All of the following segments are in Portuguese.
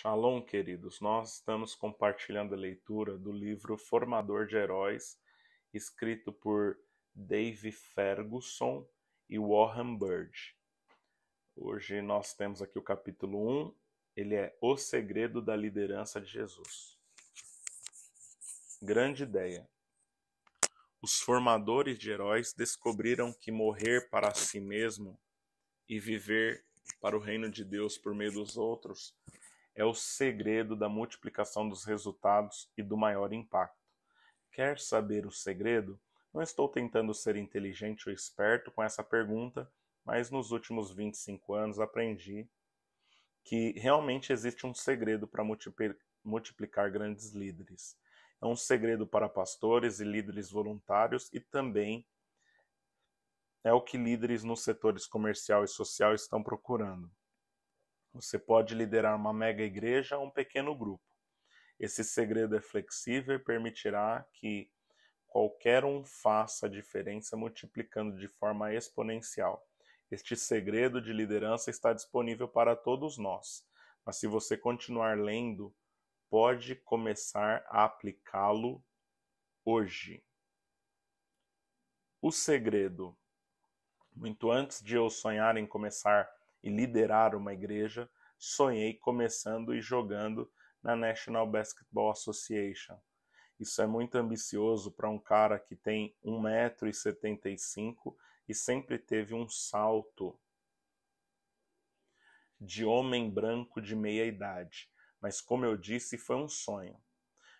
Shalom, queridos. Nós estamos compartilhando a leitura do livro Formador de Heróis, escrito por Dave Ferguson e Warren Bird. Hoje nós temos aqui o capítulo 1, ele é O Segredo da Liderança de Jesus. Grande ideia. Os formadores de heróis descobriram que morrer para si mesmo e viver para o reino de Deus por meio dos outros é o segredo da multiplicação dos resultados e do maior impacto. Quer saber o segredo? Não estou tentando ser inteligente ou esperto com essa pergunta, mas nos últimos 25 anos aprendi que realmente existe um segredo para multiplicar grandes líderes. É um segredo para pastores e líderes voluntários e também é o que líderes nos setores comercial e social estão procurando. Você pode liderar uma mega igreja ou um pequeno grupo. Esse segredo é flexível e permitirá que qualquer um faça a diferença multiplicando de forma exponencial. Este segredo de liderança está disponível para todos nós, mas se você continuar lendo, pode começar a aplicá-lo hoje. O segredo. Muito antes de eu sonhar em começar e liderar uma igreja, sonhei começando e jogando na National Basketball Association. Isso é muito ambicioso para um cara que tem 1,75m e sempre teve um salto de homem branco de meia idade. Mas, como eu disse, foi um sonho.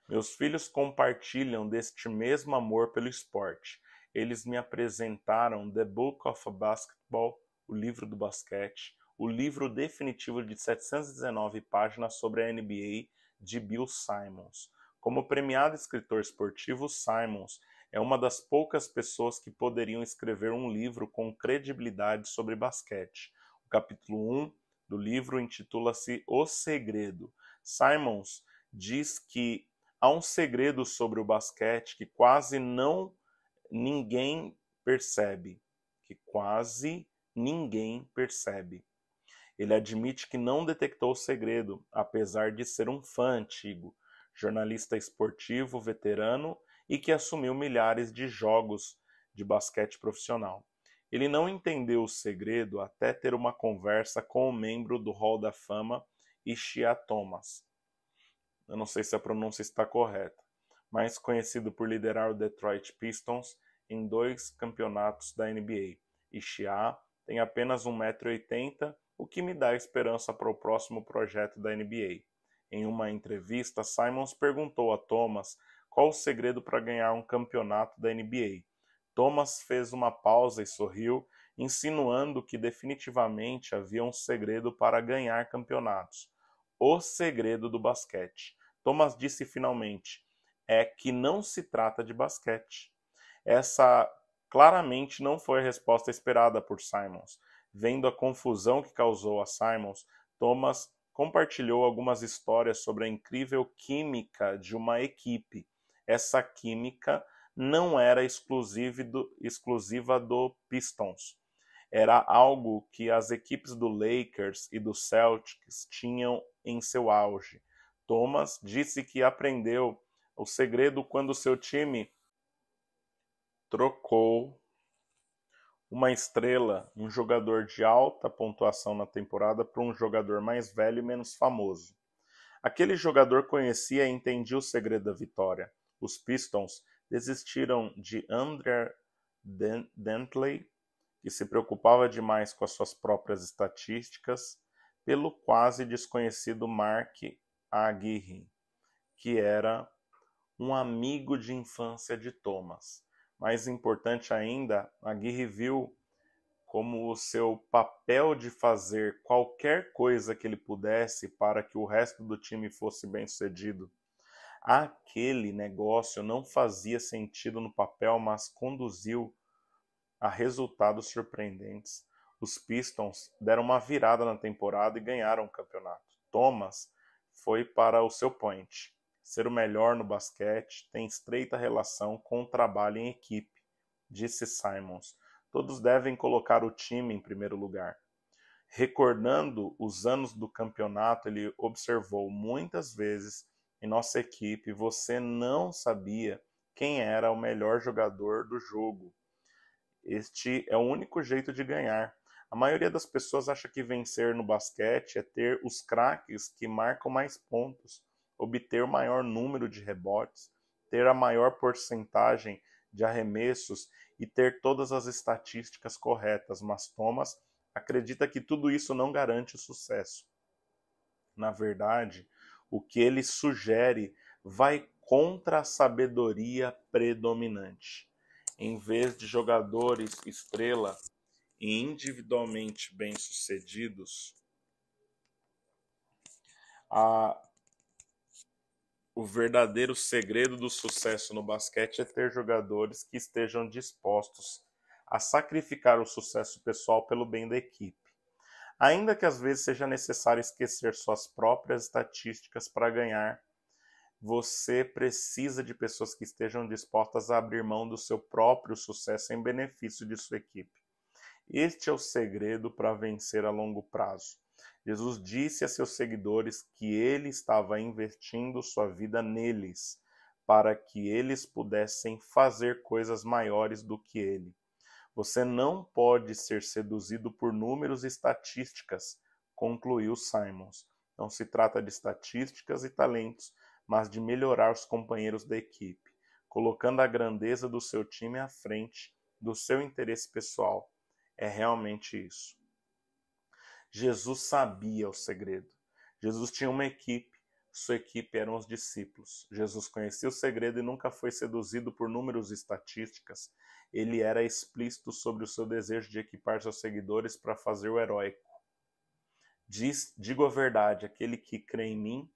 Meus filhos compartilham deste mesmo amor pelo esporte. Eles me apresentaram The Book of Basketball o livro do basquete, o livro definitivo de 719 páginas sobre a NBA de Bill Simons. Como premiado escritor esportivo, Simons é uma das poucas pessoas que poderiam escrever um livro com credibilidade sobre basquete. O capítulo 1 do livro intitula-se O Segredo. Simons diz que há um segredo sobre o basquete que quase não ninguém percebe, que quase ninguém percebe. Ele admite que não detectou o segredo, apesar de ser um fã antigo, jornalista esportivo veterano e que assumiu milhares de jogos de basquete profissional. Ele não entendeu o segredo até ter uma conversa com o um membro do Hall da Fama, Ishia Thomas. Eu não sei se a pronúncia está correta, mas conhecido por liderar o Detroit Pistons em dois campeonatos da NBA, Ishia tem apenas 1,80m, o que me dá esperança para o próximo projeto da NBA. Em uma entrevista, Simons perguntou a Thomas qual o segredo para ganhar um campeonato da NBA. Thomas fez uma pausa e sorriu, insinuando que definitivamente havia um segredo para ganhar campeonatos. O segredo do basquete. Thomas disse finalmente: é que não se trata de basquete. Essa claramente não foi a resposta esperada por Simons. Vendo a confusão que causou a Simons, Thomas compartilhou algumas histórias sobre a incrível química de uma equipe. Essa química não era do, exclusiva do Pistons. Era algo que as equipes do Lakers e do Celtics tinham em seu auge. Thomas disse que aprendeu o segredo quando seu time trocou uma estrela, um jogador de alta pontuação na temporada, por um jogador mais velho e menos famoso. Aquele jogador conhecia e entendia o segredo da vitória. Os Pistons desistiram de Andrea Dentley, que se preocupava demais com as suas próprias estatísticas, pelo quase desconhecido Mark Aguirre, que era um amigo de infância de Thomas. Mais importante ainda, Aguirre viu como o seu papel de fazer qualquer coisa que ele pudesse para que o resto do time fosse bem sucedido. Aquele negócio não fazia sentido no papel, mas conduziu a resultados surpreendentes. Os Pistons deram uma virada na temporada e ganharam o campeonato. Thomas foi para o seu point. Ser o melhor no basquete tem estreita relação com o trabalho em equipe, disse Simons. Todos devem colocar o time em primeiro lugar. Recordando os anos do campeonato, ele observou muitas vezes em nossa equipe você não sabia quem era o melhor jogador do jogo. Este é o único jeito de ganhar. A maioria das pessoas acha que vencer no basquete é ter os craques que marcam mais pontos obter o maior número de rebotes, ter a maior porcentagem de arremessos e ter todas as estatísticas corretas, mas Thomas acredita que tudo isso não garante o sucesso. Na verdade, o que ele sugere vai contra a sabedoria predominante. Em vez de jogadores estrela e individualmente bem-sucedidos, a o verdadeiro segredo do sucesso no basquete é ter jogadores que estejam dispostos a sacrificar o sucesso pessoal pelo bem da equipe, ainda que às vezes seja necessário esquecer suas próprias estatísticas para ganhar. Você precisa de pessoas que estejam dispostas a abrir mão do seu próprio sucesso em benefício de sua equipe. Este é o segredo para vencer a longo prazo. Jesus disse a seus seguidores que ele estava investindo sua vida neles, para que eles pudessem fazer coisas maiores do que ele. Você não pode ser seduzido por números e estatísticas, concluiu Simons. Não se trata de estatísticas e talentos, mas de melhorar os companheiros da equipe, colocando a grandeza do seu time à frente do seu interesse pessoal. É realmente isso. Jesus sabia o segredo. Jesus tinha uma equipe, sua equipe eram os discípulos. Jesus conhecia o segredo e nunca foi seduzido por números e estatísticas. Ele era explícito sobre o seu desejo de equipar seus seguidores para fazer o heróico. Diz, digo a verdade, aquele que crê em mim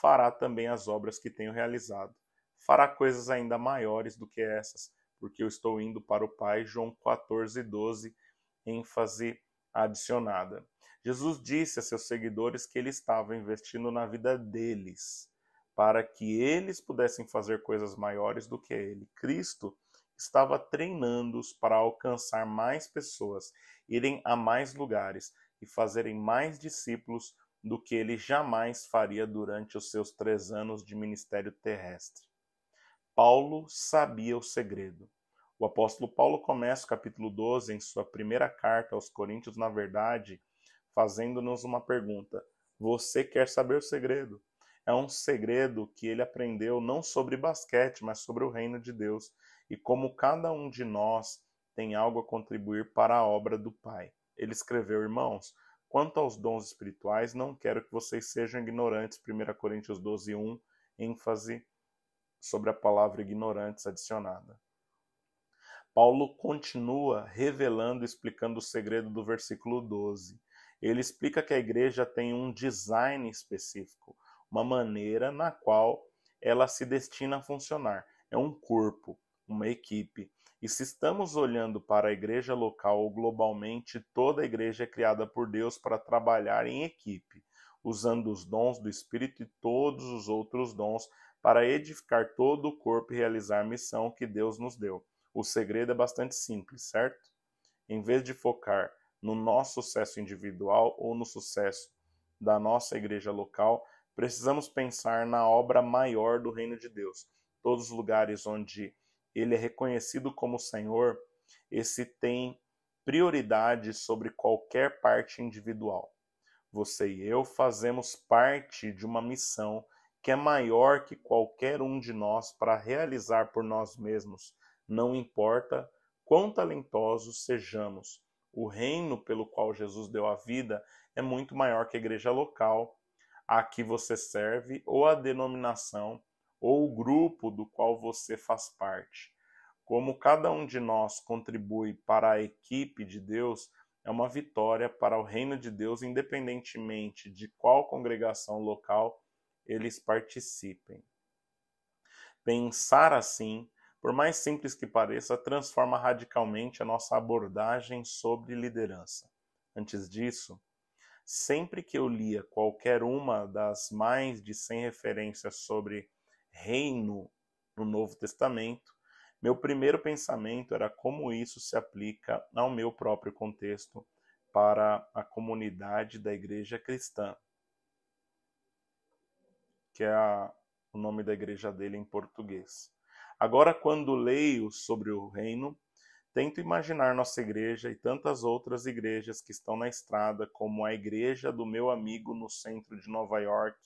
fará também as obras que tenho realizado. Fará coisas ainda maiores do que essas, porque eu estou indo para o Pai. João 14, 12, ênfase adicionada. Jesus disse a seus seguidores que ele estava investindo na vida deles, para que eles pudessem fazer coisas maiores do que ele. Cristo estava treinando-os para alcançar mais pessoas, irem a mais lugares e fazerem mais discípulos do que ele jamais faria durante os seus três anos de ministério terrestre. Paulo sabia o segredo. O apóstolo Paulo começa o capítulo 12 em sua primeira carta aos Coríntios, na verdade, fazendo-nos uma pergunta: Você quer saber o segredo? É um segredo que ele aprendeu não sobre basquete, mas sobre o reino de Deus e como cada um de nós tem algo a contribuir para a obra do Pai. Ele escreveu, irmãos, quanto aos dons espirituais, não quero que vocês sejam ignorantes. 1 Coríntios 12, 1, ênfase sobre a palavra ignorantes adicionada. Paulo continua revelando e explicando o segredo do versículo 12. Ele explica que a igreja tem um design específico, uma maneira na qual ela se destina a funcionar. É um corpo, uma equipe. E se estamos olhando para a igreja local ou globalmente, toda a igreja é criada por Deus para trabalhar em equipe, usando os dons do Espírito e todos os outros dons para edificar todo o corpo e realizar a missão que Deus nos deu. O segredo é bastante simples, certo? Em vez de focar no nosso sucesso individual ou no sucesso da nossa igreja local, precisamos pensar na obra maior do reino de Deus. Todos os lugares onde ele é reconhecido como Senhor, esse tem prioridade sobre qualquer parte individual. Você e eu fazemos parte de uma missão que é maior que qualquer um de nós para realizar por nós mesmos, não importa quão talentosos sejamos o reino pelo qual Jesus deu a vida é muito maior que a igreja local a que você serve, ou a denominação, ou o grupo do qual você faz parte. Como cada um de nós contribui para a equipe de Deus, é uma vitória para o reino de Deus, independentemente de qual congregação local eles participem. Pensar assim por mais simples que pareça, transforma radicalmente a nossa abordagem sobre liderança. Antes disso, sempre que eu lia qualquer uma das mais de 100 referências sobre reino no Novo Testamento, meu primeiro pensamento era como isso se aplica ao meu próprio contexto para a comunidade da igreja cristã, que é a, o nome da igreja dele em português. Agora, quando leio sobre o reino, tento imaginar nossa igreja e tantas outras igrejas que estão na estrada, como a igreja do meu amigo no centro de Nova York,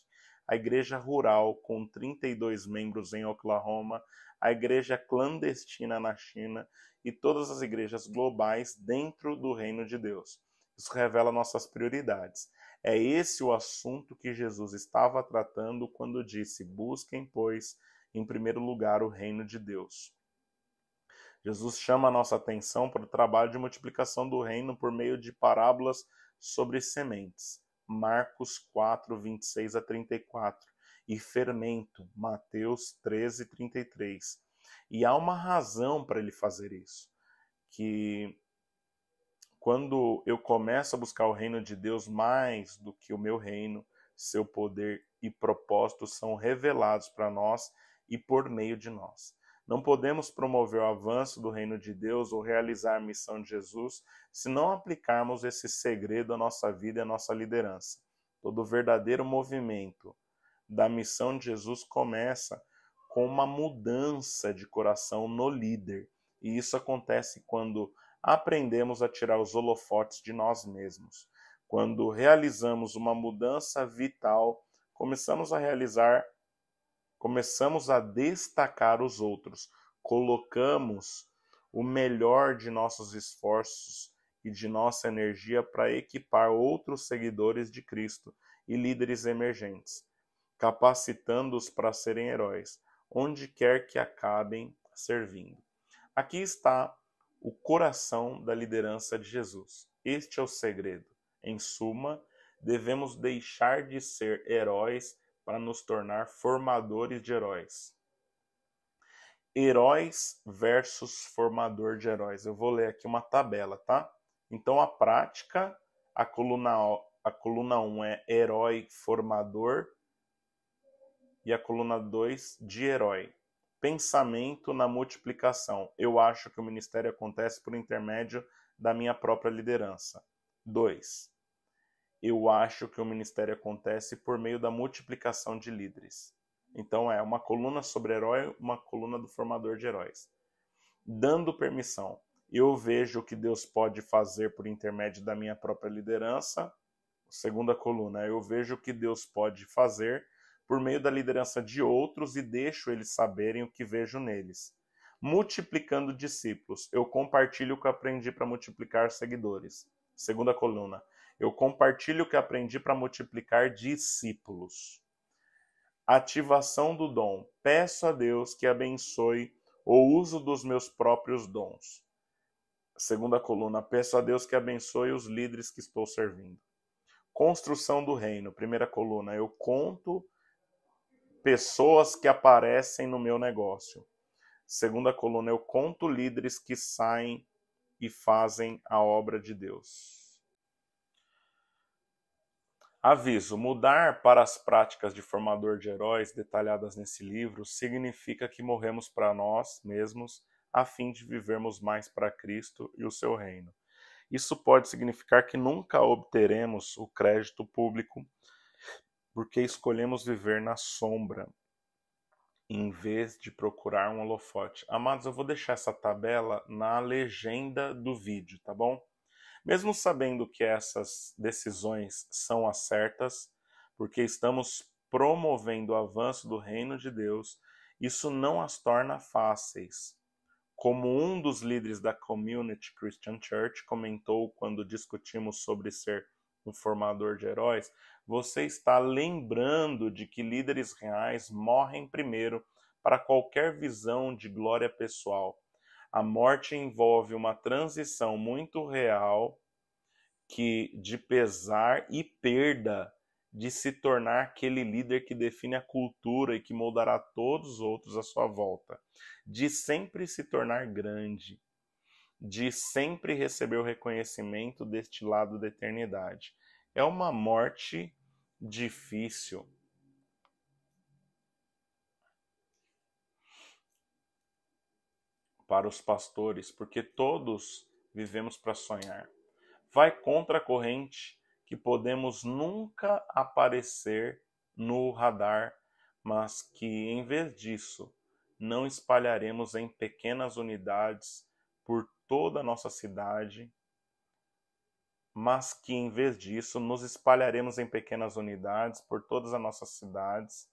a igreja rural com 32 membros em Oklahoma, a igreja clandestina na China e todas as igrejas globais dentro do reino de Deus. Isso revela nossas prioridades. É esse o assunto que Jesus estava tratando quando disse: Busquem, pois, em primeiro lugar o reino de Deus. Jesus chama a nossa atenção para o trabalho de multiplicação do reino por meio de parábolas sobre sementes. Marcos 4, 26 a 34. E fermento, Mateus 13, 33. E há uma razão para ele fazer isso. Que quando eu começo a buscar o reino de Deus mais do que o meu reino, seu poder e propósito são revelados para nós e por meio de nós. Não podemos promover o avanço do reino de Deus ou realizar a missão de Jesus se não aplicarmos esse segredo à nossa vida e à nossa liderança. Todo verdadeiro movimento da missão de Jesus começa com uma mudança de coração no líder. E isso acontece quando aprendemos a tirar os holofotes de nós mesmos. Quando realizamos uma mudança vital, começamos a realizar começamos a destacar os outros, colocamos o melhor de nossos esforços e de nossa energia para equipar outros seguidores de Cristo e líderes emergentes, capacitando-os para serem heróis, onde quer que acabem servindo. Aqui está o coração da liderança de Jesus. Este é o segredo. Em suma, devemos deixar de ser heróis para nos tornar formadores de heróis. Heróis versus formador de heróis. Eu vou ler aqui uma tabela, tá? Então a prática, a coluna a coluna 1 é herói formador e a coluna 2 de herói. Pensamento na multiplicação. Eu acho que o ministério acontece por intermédio da minha própria liderança. 2 eu acho que o ministério acontece por meio da multiplicação de líderes. Então é uma coluna sobre herói, uma coluna do formador de heróis. Dando permissão, eu vejo o que Deus pode fazer por intermédio da minha própria liderança. Segunda coluna, eu vejo o que Deus pode fazer por meio da liderança de outros e deixo eles saberem o que vejo neles. Multiplicando discípulos, eu compartilho o que aprendi para multiplicar seguidores. Segunda coluna, eu compartilho o que aprendi para multiplicar discípulos. Ativação do dom. Peço a Deus que abençoe o uso dos meus próprios dons. Segunda coluna. Peço a Deus que abençoe os líderes que estou servindo. Construção do reino. Primeira coluna. Eu conto pessoas que aparecem no meu negócio. Segunda coluna. Eu conto líderes que saem e fazem a obra de Deus. Aviso: mudar para as práticas de formador de heróis detalhadas nesse livro significa que morremos para nós mesmos a fim de vivermos mais para Cristo e o seu reino. Isso pode significar que nunca obteremos o crédito público porque escolhemos viver na sombra em vez de procurar um holofote. Amados, eu vou deixar essa tabela na legenda do vídeo, tá bom? Mesmo sabendo que essas decisões são as certas, porque estamos promovendo o avanço do reino de Deus, isso não as torna fáceis. Como um dos líderes da Community Christian Church comentou quando discutimos sobre ser um formador de heróis, você está lembrando de que líderes reais morrem primeiro para qualquer visão de glória pessoal a morte envolve uma transição muito real que de pesar e perda de se tornar aquele líder que define a cultura e que moldará todos os outros à sua volta, de sempre se tornar grande, de sempre receber o reconhecimento deste lado da eternidade. É uma morte difícil, para os pastores, porque todos vivemos para sonhar. Vai contra a corrente que podemos nunca aparecer no radar, mas que em vez disso não espalharemos em pequenas unidades por toda a nossa cidade, mas que em vez disso nos espalharemos em pequenas unidades por todas as nossas cidades,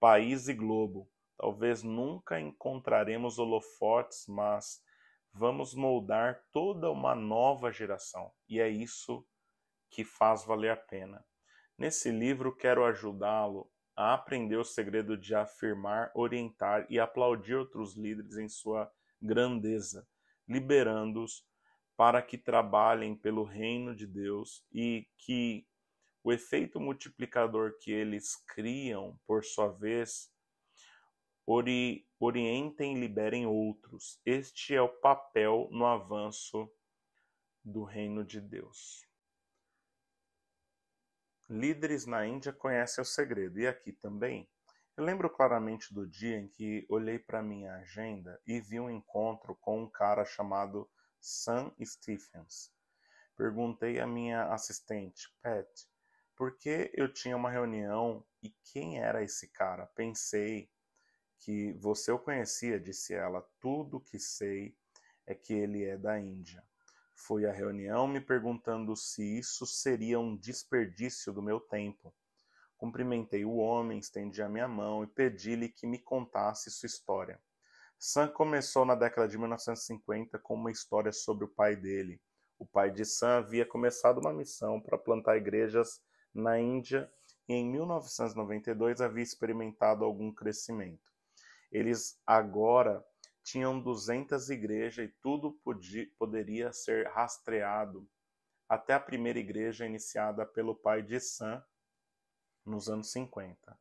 país e globo, Talvez nunca encontraremos holofotes, mas vamos moldar toda uma nova geração. E é isso que faz valer a pena. Nesse livro, quero ajudá-lo a aprender o segredo de afirmar, orientar e aplaudir outros líderes em sua grandeza, liberando-os para que trabalhem pelo reino de Deus e que o efeito multiplicador que eles criam, por sua vez, ori, orientem e liberem outros. Este é o papel no avanço do reino de Deus. Líderes na Índia conhecem o segredo, e aqui também. Eu lembro claramente do dia em que olhei para minha agenda e vi um encontro com um cara chamado Sam Stephens. Perguntei à minha assistente, Pat, por que eu tinha uma reunião e quem era esse cara? Pensei que você o conhecia, disse ela, tudo que sei é que ele é da Índia. Fui à reunião me perguntando se isso seria um desperdício do meu tempo. Cumprimentei o homem, estendi a minha mão e pedi-lhe que me contasse sua história. Sam começou na década de 1950 com uma história sobre o pai dele. O pai de Sam havia começado uma missão para plantar igrejas na Índia e em 1992 havia experimentado algum crescimento. Eles agora tinham 200 igrejas e tudo podia, poderia ser rastreado até a primeira igreja iniciada pelo pai de Sam nos anos 50.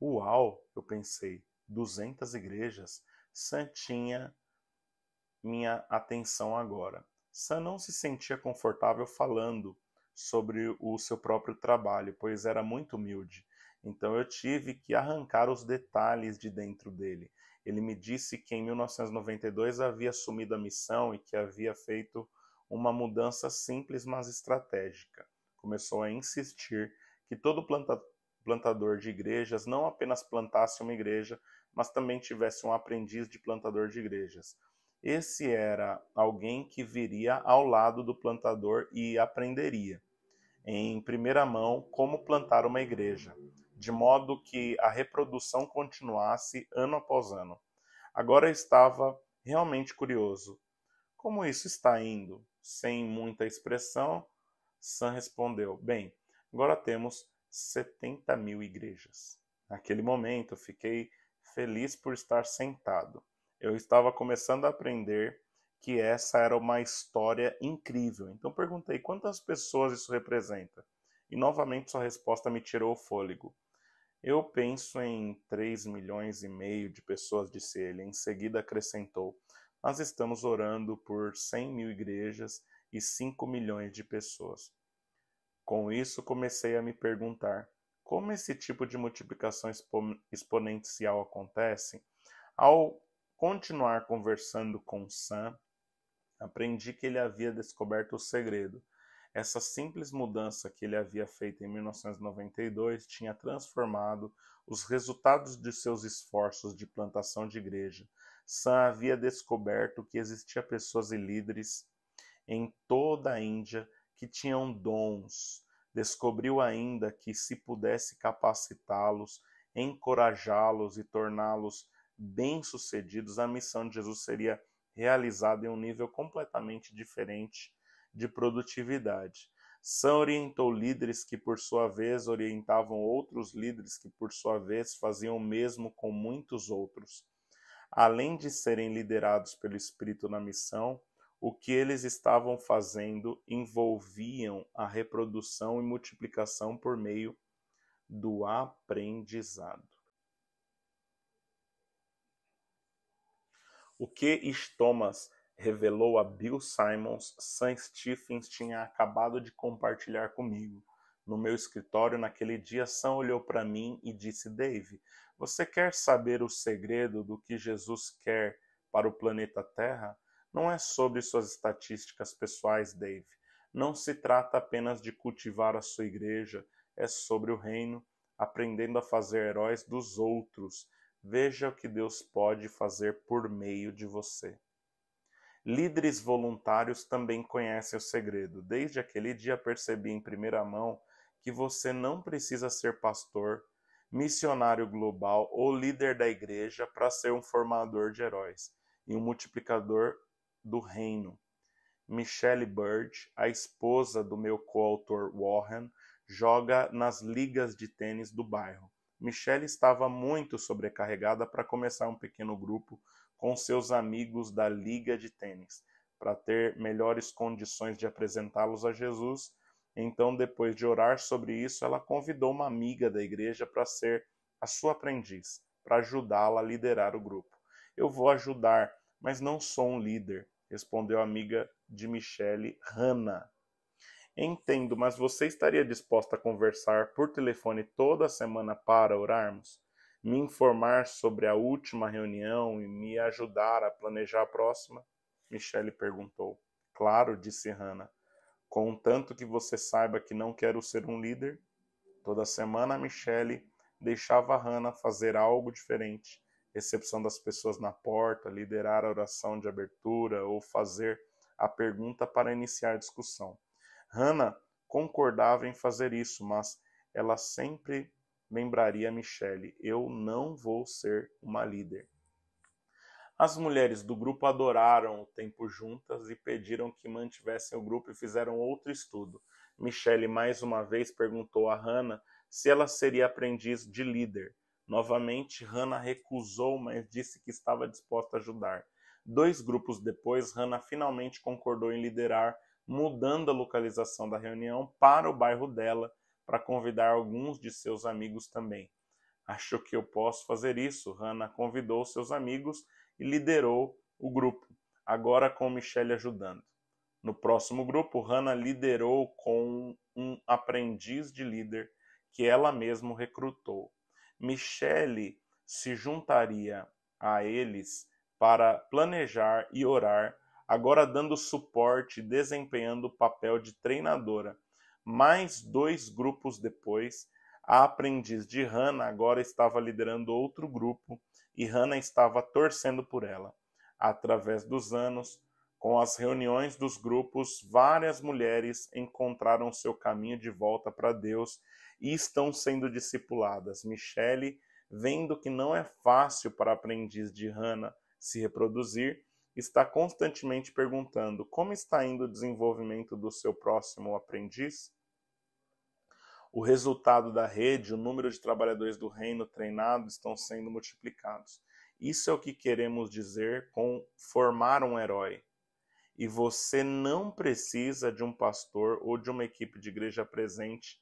Uau, eu pensei, 200 igrejas? Sam tinha minha atenção agora. Sam não se sentia confortável falando sobre o seu próprio trabalho, pois era muito humilde então eu tive que arrancar os detalhes de dentro dele. Ele me disse que em 1992 havia assumido a missão e que havia feito uma mudança simples, mas estratégica. Começou a insistir que todo planta plantador de igrejas não apenas plantasse uma igreja, mas também tivesse um aprendiz de plantador de igrejas. Esse era alguém que viria ao lado do plantador e aprenderia, em primeira mão, como plantar uma igreja de modo que a reprodução continuasse ano após ano. Agora estava realmente curioso. Como isso está indo? Sem muita expressão, Sam respondeu: Bem, agora temos 70 mil igrejas. Naquele momento, fiquei feliz por estar sentado. Eu estava começando a aprender que essa era uma história incrível. Então perguntei quantas pessoas isso representa. E novamente sua resposta me tirou o fôlego. Eu penso em 3 milhões e meio de pessoas, disse ele. Em seguida acrescentou: Nós estamos orando por 100 mil igrejas e 5 milhões de pessoas. Com isso, comecei a me perguntar como esse tipo de multiplicação exponencial acontece. Ao continuar conversando com Sam, aprendi que ele havia descoberto o segredo. Essa simples mudança que ele havia feito em 1992 tinha transformado os resultados de seus esforços de plantação de igreja. Sam havia descoberto que existia pessoas e líderes em toda a Índia que tinham dons. Descobriu ainda que se pudesse capacitá-los, encorajá-los e torná-los bem-sucedidos, a missão de Jesus seria realizada em um nível completamente diferente de produtividade. São orientou líderes que, por sua vez, orientavam outros líderes que, por sua vez, faziam o mesmo com muitos outros. Além de serem liderados pelo Espírito na missão, o que eles estavam fazendo envolviam a reprodução e multiplicação por meio do aprendizado. O que Thomas revelou a Bill Simons, Sam Stephens tinha acabado de compartilhar comigo. No meu escritório naquele dia, Sam olhou para mim e disse: Dave, você quer saber o segredo do que Jesus quer para o planeta Terra? Não é sobre suas estatísticas pessoais, Dave. Não se trata apenas de cultivar a sua igreja, é sobre o reino, aprendendo a fazer heróis dos outros. Veja o que Deus pode fazer por meio de você. Líderes voluntários também conhecem o segredo. Desde aquele dia percebi em primeira mão que você não precisa ser pastor, missionário global ou líder da igreja para ser um formador de heróis e um multiplicador do reino. Michelle Bird, a esposa do meu coautor Warren, joga nas ligas de tênis do bairro. Michelle estava muito sobrecarregada para começar um pequeno grupo com seus amigos da liga de tênis, para ter melhores condições de apresentá-los a Jesus. Então, depois de orar sobre isso, ela convidou uma amiga da igreja para ser a sua aprendiz, para ajudá-la a liderar o grupo. Eu vou ajudar, mas não sou um líder, respondeu a amiga de Michele, Hannah. Entendo, mas você estaria disposta a conversar por telefone toda semana para orarmos? me informar sobre a última reunião e me ajudar a planejar a próxima? Michele perguntou. Claro, disse Hannah. Contanto que você saiba que não quero ser um líder. Toda semana Michele deixava Hannah fazer algo diferente. Recepção das pessoas na porta, liderar a oração de abertura ou fazer a pergunta para iniciar a discussão. Hannah concordava em fazer isso, mas ela sempre lembraria Michelle: Eu não vou ser uma líder. As mulheres do grupo adoraram o tempo juntas e pediram que mantivessem o grupo e fizeram outro estudo. Michelle mais uma vez perguntou a Hannah se ela seria aprendiz de líder. Novamente, Hannah recusou, mas disse que estava disposta a ajudar. Dois grupos depois, Hannah finalmente concordou em liderar, mudando a localização da reunião para o bairro dela para convidar alguns de seus amigos também. Achou que eu posso fazer isso. Hannah convidou seus amigos e liderou o grupo, agora com Michelle ajudando. No próximo grupo, Hannah liderou com um aprendiz de líder que ela mesma recrutou. Michelle se juntaria a eles para planejar e orar, agora dando suporte e desempenhando o papel de treinadora mais dois grupos depois, a aprendiz de Hannah agora estava liderando outro grupo e Hannah estava torcendo por ela. Através dos anos, com as reuniões dos grupos, várias mulheres encontraram seu caminho de volta para Deus e estão sendo discipuladas. Michele, vendo que não é fácil para a aprendiz de Hannah se reproduzir, está constantemente perguntando como está indo o desenvolvimento do seu próximo aprendiz? O resultado da rede, o número de trabalhadores do reino treinados estão sendo multiplicados. Isso é o que queremos dizer com formar um herói. E você não precisa de um pastor ou de uma equipe de igreja presente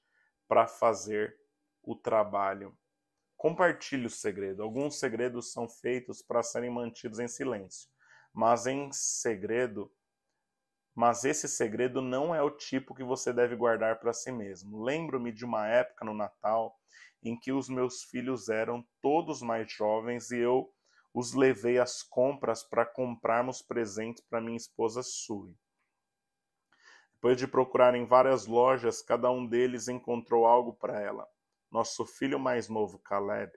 para fazer o trabalho. Compartilhe o segredo. Alguns segredos são feitos para serem mantidos em silêncio mas em segredo. Mas esse segredo não é o tipo que você deve guardar para si mesmo. Lembro-me de uma época no Natal em que os meus filhos eram todos mais jovens e eu os levei às compras para comprarmos presentes para minha esposa Sue. Depois de procurar em várias lojas, cada um deles encontrou algo para ela. Nosso filho mais novo, Caleb,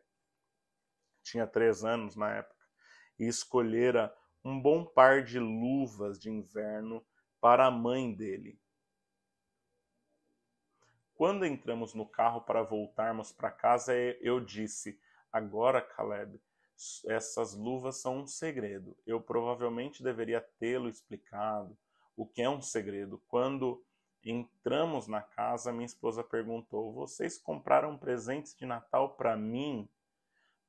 tinha três anos na época, e escolhera um bom par de luvas de inverno para a mãe dele. Quando entramos no carro para voltarmos para casa, é, eu disse: Agora, Caleb, essas luvas são um segredo. Eu provavelmente deveria tê-lo explicado o que é um segredo. Quando entramos na casa, minha esposa perguntou: Vocês compraram presentes de Natal para mim?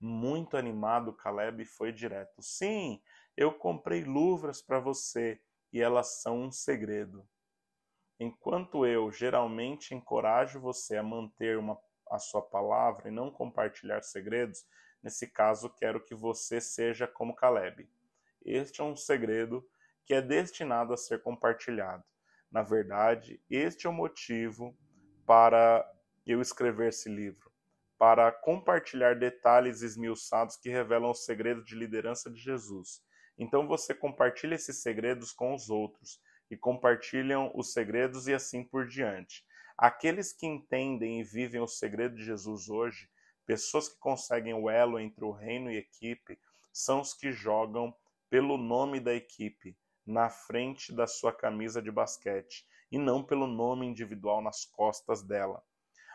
Muito animado, Caleb foi direto: Sim, eu comprei luvas para você e elas são um segredo. Enquanto eu geralmente encorajo você a manter uma, a sua palavra e não compartilhar segredos, nesse caso quero que você seja como Caleb. Este é um segredo que é destinado a ser compartilhado. Na verdade, este é o motivo para eu escrever esse livro para compartilhar detalhes esmiuçados que revelam o segredo de liderança de Jesus. Então você compartilha esses segredos com os outros e compartilham os segredos e assim por diante. Aqueles que entendem e vivem o segredo de Jesus hoje, pessoas que conseguem o elo entre o reino e equipe, são os que jogam pelo nome da equipe na frente da sua camisa de basquete e não pelo nome individual nas costas dela.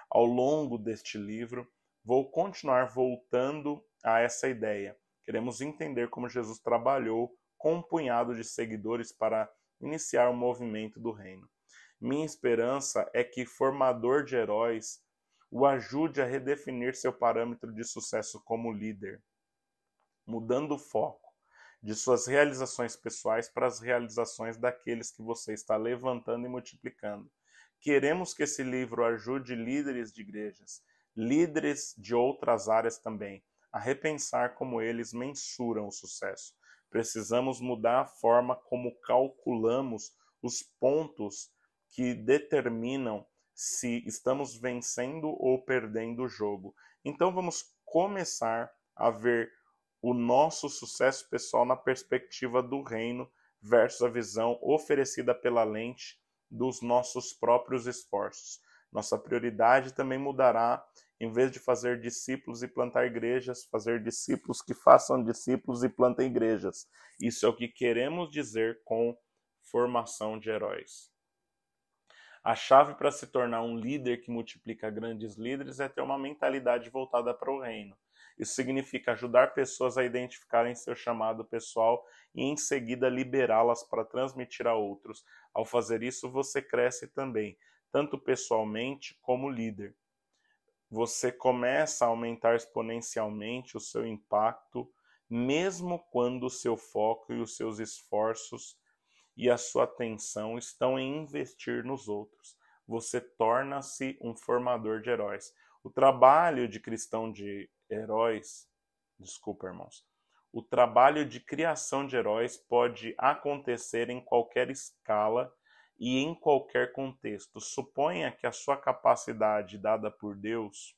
Ao longo deste livro, vou continuar voltando a essa ideia Queremos entender como Jesus trabalhou com um punhado de seguidores para iniciar o movimento do reino. Minha esperança é que formador de heróis o ajude a redefinir seu parâmetro de sucesso como líder, mudando o foco de suas realizações pessoais para as realizações daqueles que você está levantando e multiplicando. Queremos que esse livro ajude líderes de igrejas, líderes de outras áreas também, a repensar como eles mensuram o sucesso. Precisamos mudar a forma como calculamos os pontos que determinam se estamos vencendo ou perdendo o jogo. Então vamos começar a ver o nosso sucesso pessoal na perspectiva do reino versus a visão oferecida pela lente dos nossos próprios esforços. Nossa prioridade também mudará. Em vez de fazer discípulos e plantar igrejas, fazer discípulos que façam discípulos e plantem igrejas. Isso é o que queremos dizer com formação de heróis. A chave para se tornar um líder que multiplica grandes líderes é ter uma mentalidade voltada para o reino. Isso significa ajudar pessoas a identificarem seu chamado pessoal e em seguida liberá-las para transmitir a outros. Ao fazer isso, você cresce também tanto pessoalmente como líder. Você começa a aumentar exponencialmente o seu impacto, mesmo quando o seu foco e os seus esforços e a sua atenção estão em investir nos outros. Você torna-se um formador de heróis. O trabalho de cristão de heróis, desculpa, irmãos, o trabalho de criação de heróis pode acontecer em qualquer escala e em qualquer contexto. Suponha que a sua capacidade dada por Deus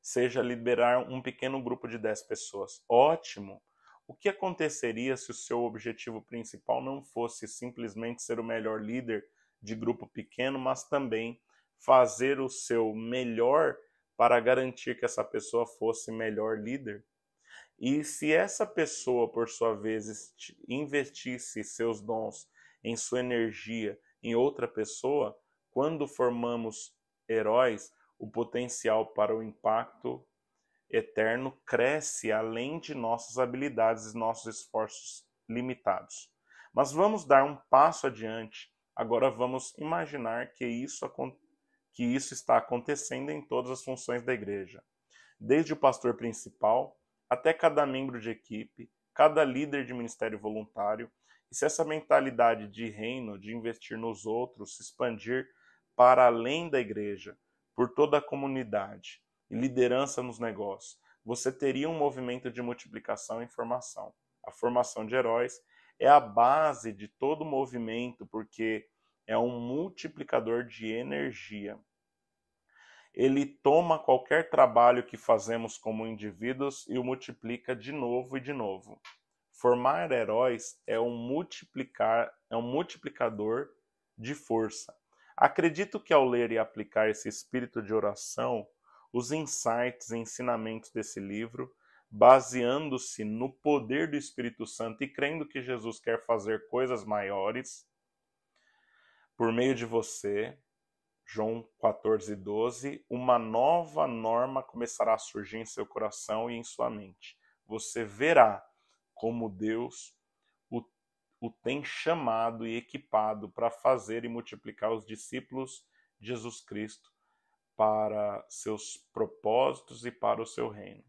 seja liberar um pequeno grupo de 10 pessoas. Ótimo! O que aconteceria se o seu objetivo principal não fosse simplesmente ser o melhor líder de grupo pequeno, mas também fazer o seu melhor para garantir que essa pessoa fosse melhor líder? E se essa pessoa, por sua vez, investisse seus dons em sua energia em outra pessoa, quando formamos heróis, o potencial para o impacto eterno cresce além de nossas habilidades e nossos esforços limitados. Mas vamos dar um passo adiante. Agora vamos imaginar que isso, que isso está acontecendo em todas as funções da igreja, desde o pastor principal até cada membro de equipe, cada líder de ministério voluntário, e se essa mentalidade de reino, de investir nos outros, se expandir para além da igreja, por toda a comunidade e liderança nos negócios, você teria um movimento de multiplicação e formação. A formação de heróis é a base de todo o movimento, porque é um multiplicador de energia. Ele toma qualquer trabalho que fazemos como indivíduos e o multiplica de novo e de novo. Formar heróis é um multiplicar, é um multiplicador de força. Acredito que ao ler e aplicar esse espírito de oração, os insights e ensinamentos desse livro, baseando-se no poder do Espírito Santo e crendo que Jesus quer fazer coisas maiores por meio de você, João 14, 12, uma nova norma começará a surgir em seu coração e em sua mente. Você verá como Deus o, o tem chamado e equipado para fazer e multiplicar os discípulos de Jesus Cristo para seus propósitos e para o seu reino.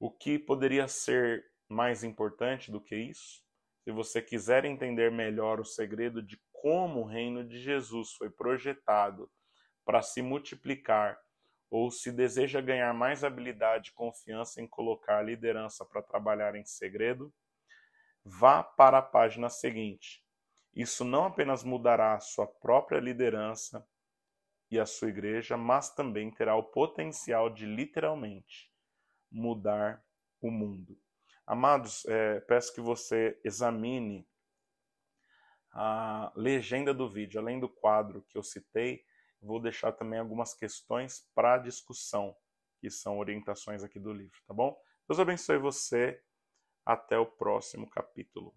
O que poderia ser mais importante do que isso? Se você quiser entender melhor o segredo de como o reino de Jesus foi projetado para se multiplicar ou se deseja ganhar mais habilidade e confiança em colocar a liderança para trabalhar em segredo, vá para a página seguinte. Isso não apenas mudará a sua própria liderança e a sua igreja, mas também terá o potencial de literalmente mudar o mundo. Amados, é, peço que você examine a legenda do vídeo, além do quadro que eu citei, vou deixar também algumas questões para discussão, que são orientações aqui do livro, tá bom? Deus abençoe você. Até o próximo capítulo.